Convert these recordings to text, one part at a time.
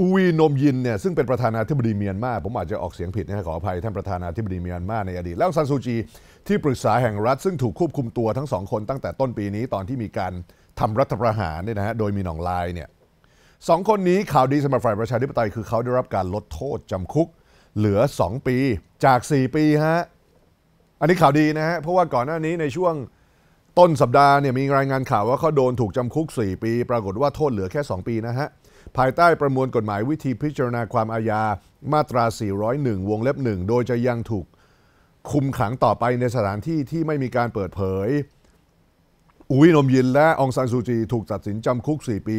อูวีนมยินเนี่ยซึ่งเป็นประธานาธิบดีเมียนมาผมอาจจะออกเสียงผิดนะขออภัยท่านประธานาธิบดีเมียนมาในอดีต แล้วซันซูจีที่ปรึกษาแห่งรัฐซึ่งถูกควบคุมตัวทั้งสองคนตั้งแต่ต้นปีนี้ตอนที่มีการทำรัฐประหารเนี่ยนะฮะโดยมีหนองลายเนี่ยสองคนนี้ข่าวดีสำหรับฝ่ายประชาธิปไตยคือเขาได้รับการลดโทษ จำคุกเหลือ 2 ปีจาก 4 ปีฮะอันนี้ข่าวดีนะฮะเพราะว่าก่อนหน้านี้ในช่วงต้นสัปดาห์เนี่ยมีรายงานข่าวว่าเขาโดนถูกจำคุก 4 ปี ปรากฏว่าโทษเหลือแค่ 2 ปีนะฮะภายใต้ประมวลกฎหมายวิธีพิจารณาความอาญามาตรา 401 วงเล็บหนึ่งโดยจะยังถูก คุมขังต่อไปในสถานที่ที่ไม่มีการเปิดเผย อุ้ยนมยินและองซันซูจี ถูกตัดสินจำคุก 4 ปี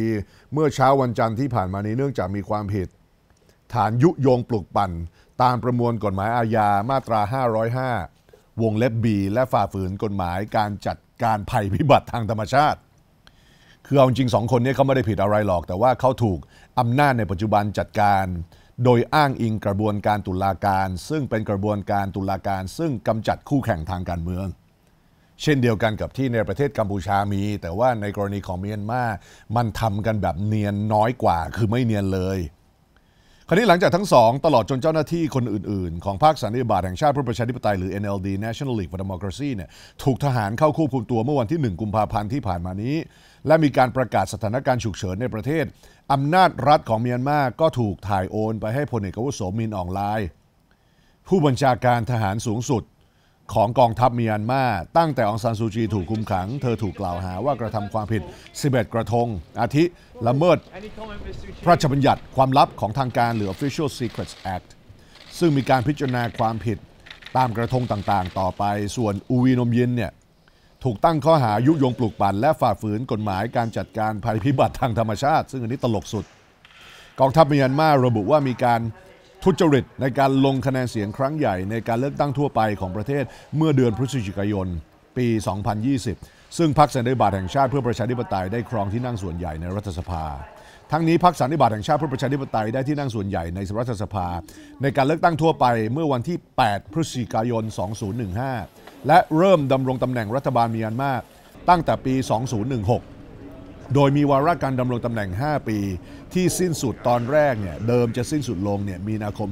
เมื่อเช้าวันจันทร์ที่ผ่านมานี้เนื่องจากมีความผิด ฐานยุยงปลุกปั่น ตามประมวลกฎหมายอาญามาตรา 505 วงเล็บบีและฝ่าฝืนกฎหมายการจัดการภัยพิบัติทางธรรมชาติคือเอาจริงสองคนนี้เขาไม่ได้ผิดอะไรหรอก แต่ว่าเขาถูก อำนาจในปัจจุบันจัดการ โดยอ้างอิงกระบวนการตุลาการ ซึ่งเป็นกระบวนการตุลาการซึ่งกำจัดคู่แข่งทางการเมือง เช่นเดียวกันกับที่ในประเทศกัมพูชามี แต่ว่าในกรณีของเมียนมามันทำกันแบบเนียนน้อยกว่าคือไม่เนียนเลยราวนี้หลังจากทั้งสอง ตลอดจนเจ้าหน้าที่คนอื่น ๆ ของภาคสันนิบาตแห่งชาติเพื่อประชาธิปไตยหรือ NLD National League for Democracy เนี่ยถูกทหารเข้าควบคุมตัวเมื่อวันที่ 1 กุมภาพันธ์ที่ผ่านมานี้ และมีการประกาศสถานการณ์ฉุกเฉินในประเทศ อำนาจรัฐของเมียนมาก็ถูกถ่ายโอนไปให้พลเอกวุฒิสมินอองไลน์ ผู้บัญชาการทหารสูงสุดของกองทัพเมียนมาตั้งแต่องซานซูจีถูกคุมขัง เธอถูกกล่าวหาว่ากระทำความผิด 11 กระทง อาทิละเมิดพระราชบัญญัติความลับของทางการหรือ Official Secrets Act ซึ่งมีการพิจารณาความผิดตามกระทงต่างๆต่อไป ส่วนอูวีนมยินเนี่ยถูกตั้งข้อหายุยงปลุกปั่นและฝ่าฝืนกฎหมายการจัดการภัยพิบัติทางธรรมชาติ ซึ่งอันนี้ตลกสุด กองทัพเมียนมาระบุว่ามีการทุจริตในการลงคะแนนเสียงครั้งใหญ่ ในการเลือกตั้งทั่วไปของประเทศ เมื่อเดือนพฤศจิกายนปี 2020 ซึ่งพรรคสันนิบาตแห่งชาติเพื่อประชาธิปไตยได้ครองที่นั่งส่วนใหญ่ในรัฐสภา ทั้งนี้พรรคสันนิบาตแห่งชาติเพื่อประชาธิปไตยได้ที่นั่งส่วนใหญ่ในรัฐสภา ในการเลือกตั้งทั่วไปเมื่อวันที่ 8พฤศจิกายน2015และเริ่มดำรงตำแหน่งรัฐบาลเมียนมาตั้งแต่ปี 2016โดยมีวาระการดำรงตำแหน่ง 5 ปี ที่สิ้นสุดตอนแรกเนี่ยเดิมจะสิ้นสุดลงเนี่ยมีนาคม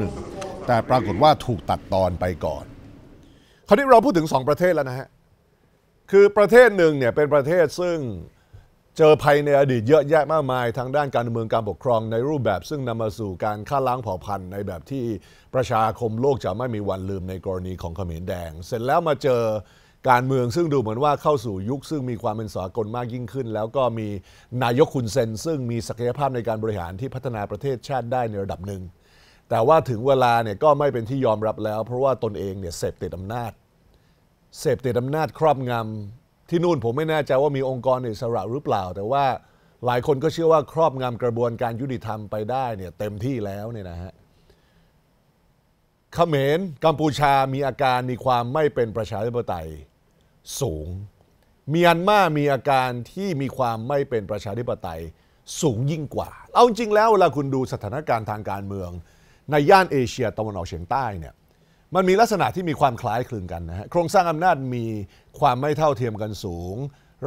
2021 แต่ปรากฏว่าถูกตัดตอนไปก่อนคราวนี้เราพูดถึง 2 ประเทศแล้วนะฮะ คือประเทศหนึ่งเนี่ยเป็นประเทศซึ่งเจอภัยในอดีตเยอะแยะมากมายทางด้านการเมืองการปกครองในรูปแบบซึ่งนำมาสู่การฆ่าล้างเผ่าพันธุ์ในแบบที่ประชาคมโลกจะไม่มีวันลืมในกรณีของเขมรแดง เสร็จแล้วมาเจอการเมืองซึ่งดูเหมือนว่าเข้าสู่ยุคซึ่งมีความเป็นสากลมากยิ่งขึ้น แล้วก็มีนายกคุณเซนซึ่งมีศักยภาพในการบริหารที่พัฒนาประเทศชาติได้ในระดับหนึ่งแต่ว่าถึงเวลาเนี่ยก็ไม่เป็นที่ยอมรับแล้ว เพราะว่าตนเองเนี่ยเสพติดอำนาจ เสพติดอำนาจครอบงำที่นู่นผมไม่แน่ใจว่ามีองค์กรอิสระหรือเปล่า แต่ว่าหลายคนก็เชื่อว่าครอบงำกระบวนการยุติธรรมไปได้เนี่ยเต็มที่แล้วเนี่ยนะฮะเขมรกัมพูชามีอาการมีความไม่เป็นประชาธิปไตยสูงเมียนมามีอาการที่มีความไม่เป็นประชาธิปไตยสูงยิ่งกว่า เอาจริงแล้วเวลาคุณดูสถานการณ์ทางการเมืองในย่านเอเชียตะวันออกเฉียงใต้เนี่ยมันมีลักษณะที่มีความคล้ายคลึงกันนะฮะโครงสร้างอำนาจมีความไม่เท่าเทียมกันสูง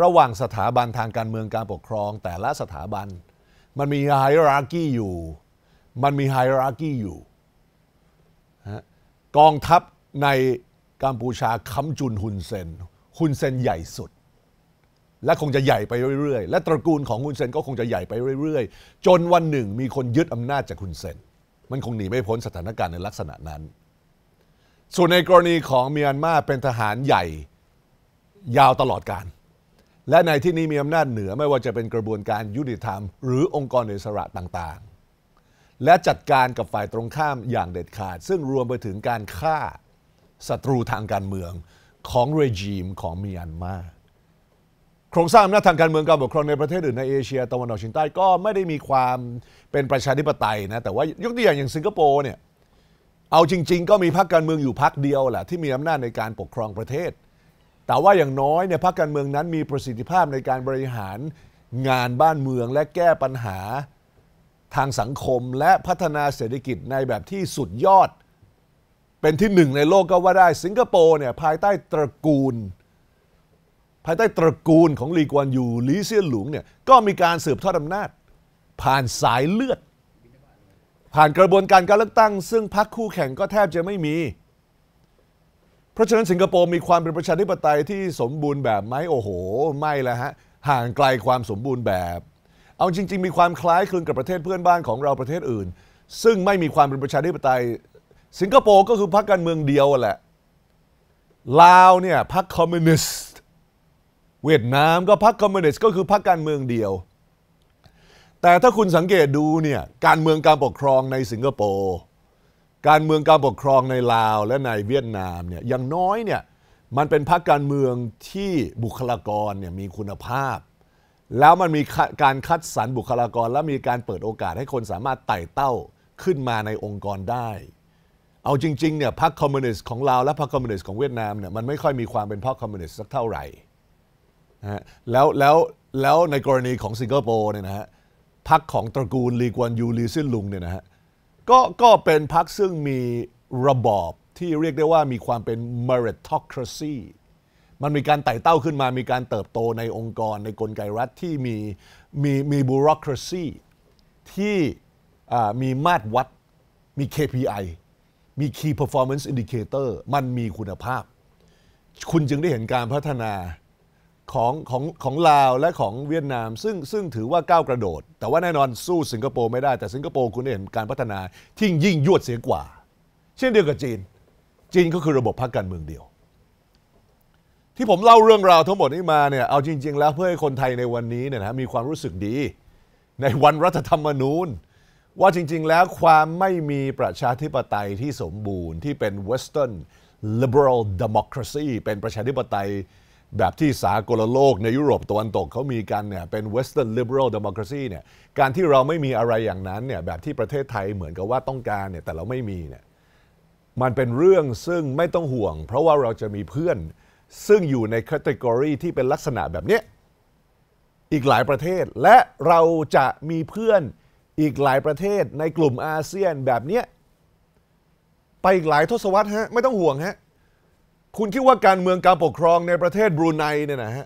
ระหว่างสถาบันทางการเมืองการปกครองแต่ละสถาบัน มันมีไฮรากี้อยู่ มันมีไฮรากี้อยู่กองทัพในกัมพูชาคำจุนฮุนเซนคุณเซนใหญ่สุด และคงจะใหญ่ไปเรื่อยๆ และตระกูลของคุณเซนก็คงจะใหญ่ไปเรื่อย ๆ จนวันหนึ่งมีคนยึดอำนาจจากคุณเซนมันคงหนีไม่พ้นสถานการณ์ในลักษณะนั้น ส่วนในกรณีของเมียนมาเป็นทหารใหญ่ยาวตลอดการและในที่นี้มีอำนาจเหนือไม่ว่าจะเป็นกระบวนการยุติธรรมหรือองค์กรอิสระต่างๆ และจัดการกับฝ่ายตรงข้ามอย่างเด็ดขาด ซึ่งรวมไปถึงการฆ่าศัตรูทางการเมืองของเรจีมของเมียนมาโครงสร้างอำนาจทางการเมืองการปกครองในประเทศอื่นในเอเชียตะวันออกเฉียงใต้ก็ไม่ได้มีความเป็นประชาธิปไตยนะแต่ว่ายกตัวอย่างอย่างสิงคโปร์เนี่ยเอาจริง ๆ ก็มีพรรคการเมืองอยู่พรรคเดียวแหละที่มีอำนาจในการปกครองประเทศ แต่ว่าอย่างน้อยเนี่ยพรรคการเมืองนั้นมีประสิทธิภาพในการบริหารงานบ้านเมืองและแก้ปัญหาทางสังคมและพัฒนาเศรษฐกิจในแบบที่สุดยอดเป็นที่หนึ่งในโลกก็ว่าได้สิงคโปร์เนี่ยภายใต้ตระกูล ภายใต้ตระกูลของลีกวนยูลีเซียนหลุงเนี่ยก็มีการสืบทอดอำนาจ ผ่านสายเลือด ผ่านกระบวนการการเลือกตั้ง ซึ่งพรรคคู่แข่งก็แทบจะไม่มี เพราะฉะนั้นสิงคโปร์มีความเป็นประชาธิปไตยที่สมบูรณ์แบบไหมโอ้โหไม่ละฮะ ห่างไกลความสมบูรณ์แบบ เอาจริง ๆ มีความคล้ายคลึงกับประเทศเพื่อนบ้านของเราประเทศอื่น ซึ่งไม่มีความเป็นประชาธิปไตยสิงคโปร์ก็คือพรรคการเมืองเดียวแหละลาวเนี่ยพรรคคอมมิวนิสต์เวียดนามก็พรรคคอมมิวนิสต์ก็คือพรรคการเมืองเดียว แต่ถ้าคุณสังเกตดูเนี่ยการเมืองการปกครองในสิงคโปร์การเมืองการปกครองในลาวและในเวียดนามเนี่ยอย่างน้อยเนี่ยมันเป็นพรรคการเมืองที่บุคลากรเนี่ยมีคุณภาพ แล้วมันมีการคัดสรรบุคลากรและมีการเปิดโอกาสให้คนสามารถไต่เต้าขึ้นมาในองค์กรได้เอาจริงๆเนี่ยพรรคคอมมิวนิสต์ของลาวและพรรคคอมมิวนิสต์ของเวียดนามเนี่ยมันไม่ค่อยมีความเป็นพรรคคอมมิวนิสต์สักเท่าไหร่นะฮะแล้วแล้วแล้วในกรณีของสิงคโปร์เนี่ยนะฮะพรรคของตระกูลลีกวนยูลีซินลุงเนี่ยนะฮะก็ก็เป็นพรรคซึ่งมีระบอบที่เรียกได้ว่ามีความเป็น meritocracy มันมีการไต่เต้าขึ้นมามีการเติบโตในองค์กรในกลไกรัฐที่มีมีมีบูโรคราซีที่มีมาตรวัดมี KPI มี Key Performance Indicator มันมีคุณภาพ คุณจึงได้เห็นการพัฒนาของของของลาวและของเวียดนาม ซึ่งซึ่งถือว่าก้าวกระโดด แต่ว่าแน่นอนสู้สิงคโปร์ไม่ได้แต่สิงคโปร์คุณได้เห็นการพัฒนาที่ยิ่งยวดเสียกว่า เช่นเดียวกับจีนจีนก็คือระบบพรรคการเมืองเดียว ที่ผมเล่าเรื่องราวทั้งหมดนี้มาเนี่ยเอาจริง ๆ แล้วเพื่อให้คนไทยในวันนี้เนี่ยนะมีความรู้สึกดีในวันรัฐธรรมนูญว่าจริงๆแล้วความไม่มีประชาธิปไตยที่สมบูรณ์ที่เป็น Western liberal democracy เป็นประชาธิปไตยแบบที่สากลโลกในยุโรปตะวันตกเขามีกันเนี่ยเป็น Western liberal democracy เนี่ยการที่เราไม่มีอะไรอย่างนั้นเนี่ยแบบที่ประเทศไทยเหมือนกับว่าต้องการเนี่ยแต่เราไม่มีเนี่ยมันเป็นเรื่องซึ่งไม่ต้องห่วง เพราะว่าเราจะมีเพื่อนซึ่งอยู่ในคัตเกอรีที่เป็นลักษณะแบบนี้อีกหลายประเทศและเราจะมีเพื่อนอีกหลายประเทศในกลุ่มอาเซียนแบบเนี้ยไปอีกหลายทศวรรษฮะไม่ต้องห่วงฮะ คุณคิดว่าการเมืองการปกครองในประเทศบรูไนเนี่ยนะฮะ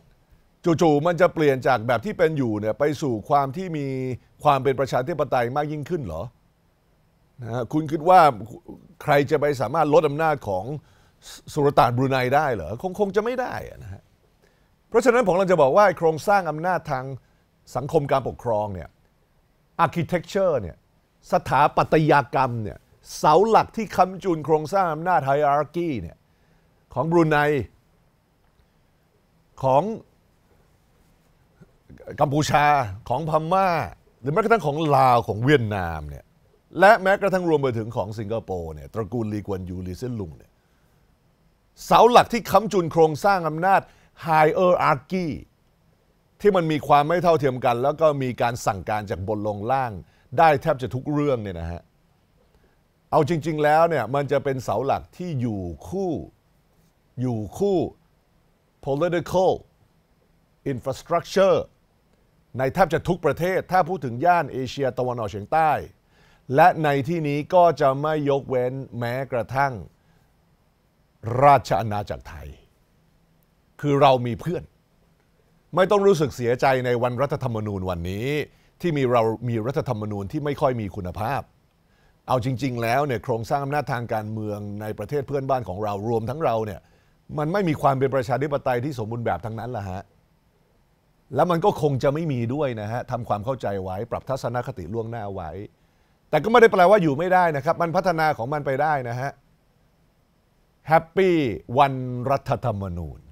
จู่ๆมันจะเปลี่ยนจากแบบที่เป็นอยู่เนี่ยไปสู่ความที่มีความเป็นประชาธิปไตยมากยิ่งขึ้นเหรอนะคุณคิดว่าใครจะไปสามารถลดอำนาจของสุลต่านบรูไนได้เหรอ คงคงจะไม่ได้นะฮะเพราะฉะนั้นผมเราจะบอกว่าโครงสร้างอำนาจทางสังคมการปกครองเนี่ย architecture เนี่ยสถาปัตยกรรมเนี่ยเสาหลักที่ค้ำจุนโครงสร้างอำนาจไฮอาร์กีเนี่ยของบรูไนของกัมพูชาของพม่า หรือแม้กระทั่งของลาวของเวียดนามเนี่ยและแม้กระทั่งรวมไปถึงของสิงคโปร์เนี่ยตระกูลลีกวนยูลีเซนลุงเนี่ยเสาหลักที่ค้ำจุนโครงสร้างอำนาจไฮเออร์อาร์กี้ที่มันมีความไม่เท่าเทียมกัน แล้วก็มีการสั่งการจากบนลงล่าง ได้แทบจะทุกเรื่องเนี่ยนะฮะ เอาจริงๆแล้วเนี่ย มันจะเป็นเสาหลักที่อยู่คู่ อยู่คู่ political infrastructure ในแทบจะทุกประเทศ ถ้าพูดถึงย่านเอเชียตะวันออกเฉียงใต้ และในที่นี้ก็จะไม่ยกเว้นแม้กระทั่งราชอาณาจักรไทย คือเรามีเพื่อนไม่ต้องรู้สึกเสียใจในวันรัฐธรรมนูญวันนี้ ที่มีเรา มีรัฐธรรมนูญที่ไม่ค่อยมีคุณภาพ เอาจริงๆแล้วเนี่ยโครงสร้างอำนาจทางการเมืองในประเทศเพื่อนบ้านของเรารวมทั้งเราเนี่ยมันไม่มีความเป็นประชาธิปไตยที่สมบูรณ์แบบทั้งนั้นละฮะ แล้วมันก็คงจะไม่มีด้วยนะฮะทำความเข้าใจไว้ปรับทัศนคติล่วงหน้าไว้ แต่ก็ไม่ได้แปลว่าอยู่ไม่ได้นะครับมันพัฒนาของมันไปได้นะฮะแฮปปี้วันรัฐธรรมนูญ